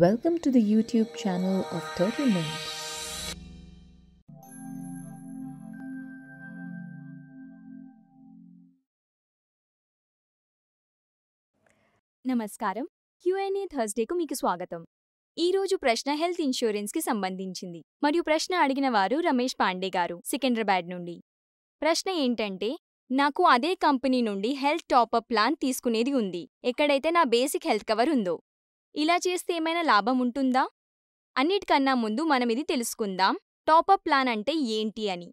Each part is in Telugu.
Welcome to the YouTube channel of Turtle Mint. నమస్కారం క్యూఎన్ఏ థర్స్డేకు మీకు స్వాగతం ఈ రోజు ప్రశ్న హెల్త్ ఇన్సూరెన్స్ కి సంబంధించింది మరియు ప్రశ్న అడిగిన వారు రమేష్ పాండే గారు సికింద్రాబాద్ నుండి ప్రశ్న ఏంటంటే నాకు అదే కంపెనీ నుండి హెల్త్ టాపప్ ప్లాన్ తీసుకునేది ఉంది ఎక్కడైతే నా బేసిక్ హెల్త్ కవర్ ఉందో ఇలా చేస్తే ఏమైనా లాభం ఉంటుందా అన్నిటికన్నా ముందు మనం ఇది తెలుసుకుందాం టాపప్ ప్లాన్ అంటే ఏంటి అని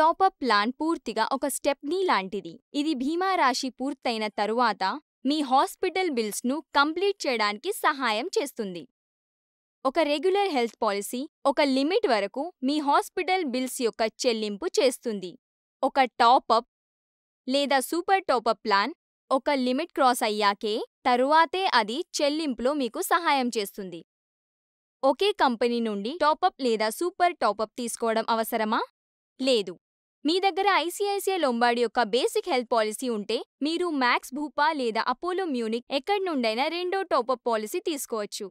టాపప్ ప్లాన్ పూర్తిగా ఒక స్టెప్నీ లాంటిది ఇది భీమా రాశి పూర్తయిన తరువాత మీ హాస్పిటల్ బిల్స్ను కంప్లీట్ చేయడానికి సహాయం చేస్తుంది ఒక రెగ్యులర్ హెల్త్ పాలసీ ఒక లిమిట్ వరకు మీ హాస్పిటల్ బిల్స్ యొక్క చెల్లింపు చేస్తుంది ఒక టాపప్ లేదా సూపర్ టాపప్ ప్లాన్ ఒక లిమిట్ క్రాస్ అయ్యాకే తరువాతే అది చెల్లింపులో మీకు సహాయం చేస్తుంది ఒకే కంపెనీ నుండి టాపప్ లేదా సూపర్ టాపప్ తీసుకోవడం అవసరమా లేదు మీ దగ్గర ఐసిఐసిఐ లొంబాడి యొక్క బేసిక్ హెల్త్ పాలసీ ఉంటే మీరు మ్యాక్స్ భూపా లేదా అపోలో మ్యూనిక్ ఎక్కడి నుండైనా రెండో టాపప్ పాలసీ తీసుకోవచ్చు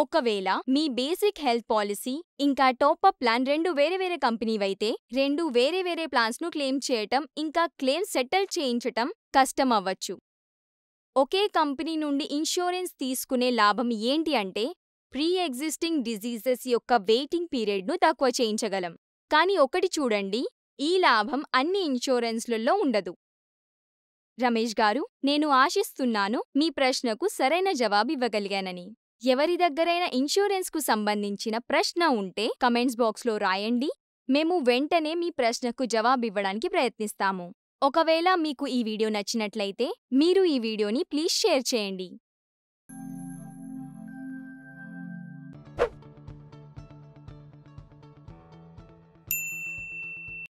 ఒకవేళ మీ బేసిక్ హెల్త్ పాలసీ ఇంకా టాప్అప్ ప్లాన్ రెండు వేరే వేరే కంపెనీవైతే రెండు వేరే వేరే ప్లాన్స్ను క్లెయిమ్ చేయటం ఇంకా క్లెయిమ్ సెటిల్ చేయించటం కష్టం అవ్వచ్చు ఒకే కంపెనీ నుండి ఇన్సూరెన్స్ తీసుకునే లాభం ఏంటి అంటే ప్రీ ఎగ్జిస్టింగ్ డిజీజెస్ యొక్క వెయిటింగ్ పీరియడ్ను తక్కువ చేయించగలం కానీ ఒకటి చూడండి ఈ లాభం అన్ని ఇన్సూరెన్స్లలో ఉండదు రమేష్ గారు నేను ఆశిస్తున్నాను మీ ప్రశ్నకు సరైన జవాబు ఇవ్వగలిగానని ఎవరి దగ్గరైనా కు సంబంధించిన ప్రశ్న ఉంటే కమెంట్స్ బాక్స్లో రాయండి మేము వెంటనే మీ ప్రశ్నకు జవాబివ్వడానికి ప్రయత్నిస్తాము ఒకవేళ మీకు ఈ వీడియో నచ్చినట్లయితే మీరు ఈ వీడియోని ప్లీజ్ షేర్ చేయండి